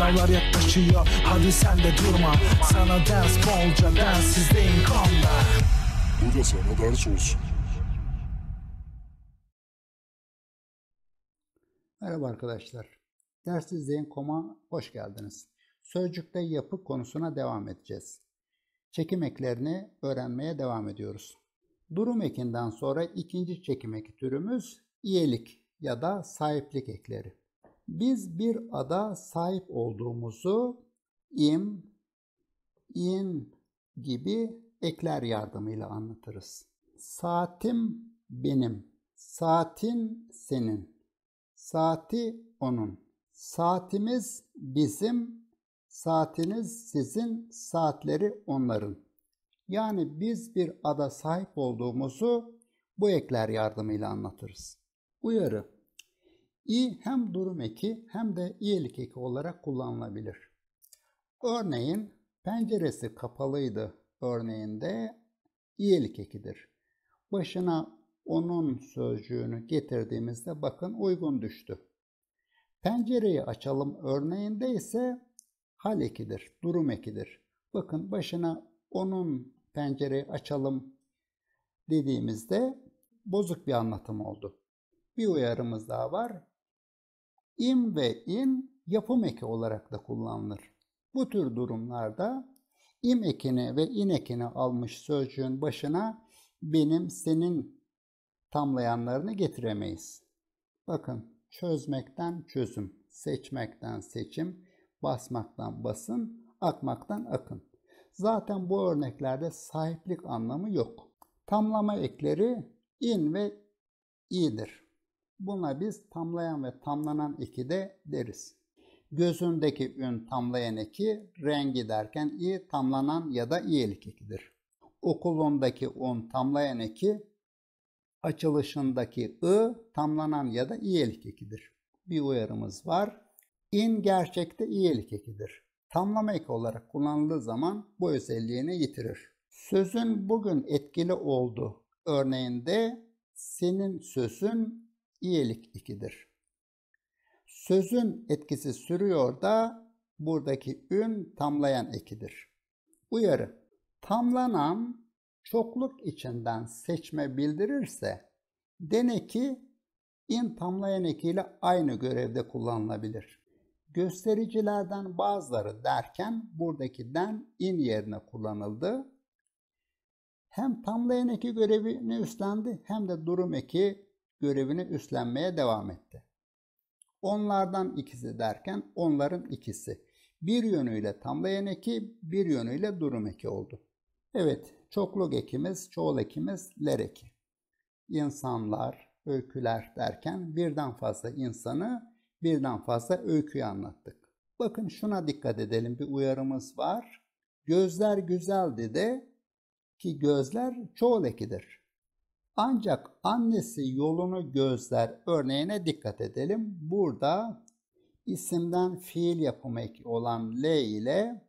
Sınavlar yaklaşıyor hadi sen de durma Sana ders bolca densizdeyim kolla Bu da sana ders olsun Merhaba arkadaşlar. Ders izleyin koma hoş geldiniz. Sözcükte yapı konusuna devam edeceğiz. Çekim eklerini öğrenmeye devam ediyoruz. Durum ekinden sonra ikinci çekim eki türümüz iyilik ya da sahiplik ekleri biz bir ada sahip olduğumuzu im, in gibi ekler yardımıyla anlatırız. Saatim benim, saatin senin, saati onun. Saatimiz bizim, saatiniz sizin, saatleri onların. Yani biz bir ada sahip olduğumuzu bu ekler yardımıyla anlatırız. Uyarı i hem durum eki hem de iyilik eki olarak kullanılabilir. Örneğin penceresi kapalıydı örneğinde iyilik ekidir. Başına onun sözcüğünü getirdiğimizde bakın uygun düştü. Pencereyi açalım örneğinde ise hal ekidir, durum ekidir. Bakın başına onun pencereyi açalım dediğimizde bozuk bir anlatım oldu. Bir uyarımız daha var im ve in yapım eki olarak da kullanılır. Bu tür durumlarda im ekini ve in ekini almış sözcüğün başına benim, senin tamlayanlarını getiremeyiz. Bakın çözmekten çözüm, seçmekten seçim, basmaktan basın, akmaktan akın. Zaten bu örneklerde sahiplik anlamı yok. Tamlama ekleri in ve i'dir. Buna biz tamlayan ve tamlanan iki de deriz. Gözündeki ün tamlayan eki rengi derken i tamlanan ya da iyelik ekidir. Okulundaki un tamlayan eki açılışındaki ı tamlanan ya da iyelik ekidir. Bir uyarımız var. İn gerçekte iyelik ekidir. Tamlama eki olarak kullanıldığı zaman bu özelliğini yitirir. Sözün bugün etkili oldu örneğinde senin sözün iyilik ikidir. Sözün etkisi sürüyor da buradaki ün tamlayan ekidir. Uyarı. Tamlanan çokluk içinden seçme bildirirse deneki in tamlayan ekiyle aynı görevde kullanılabilir. Göstericilerden bazıları derken buradaki den in yerine kullanıldı. Hem tamlayan eki görevini üstlendi hem de durum eki görevini üstlenmeye devam etti. Onlardan ikisi derken onların ikisi. Bir yönüyle tamlayan eki, bir yönüyle durum eki oldu. Evet, çokluk ekimiz, çoğul ekimiz ler eki. İnsanlar, öyküler derken birden fazla insanı, birden fazla öyküyü anlattık. Bakın şuna dikkat edelim bir uyarımız var. Gözler güzeldi de ki gözler çoğul ekidir. Ancak annesi yolunu gözler örneğine dikkat edelim. Burada isimden fiil yapımı eki olan L ile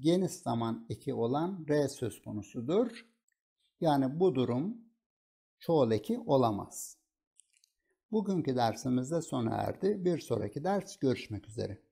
geniş zaman eki olan R söz konusudur. Yani bu durum çoğul eki olamaz. Bugünkü dersimizde sona erdi. Bir sonraki ders görüşmek üzere.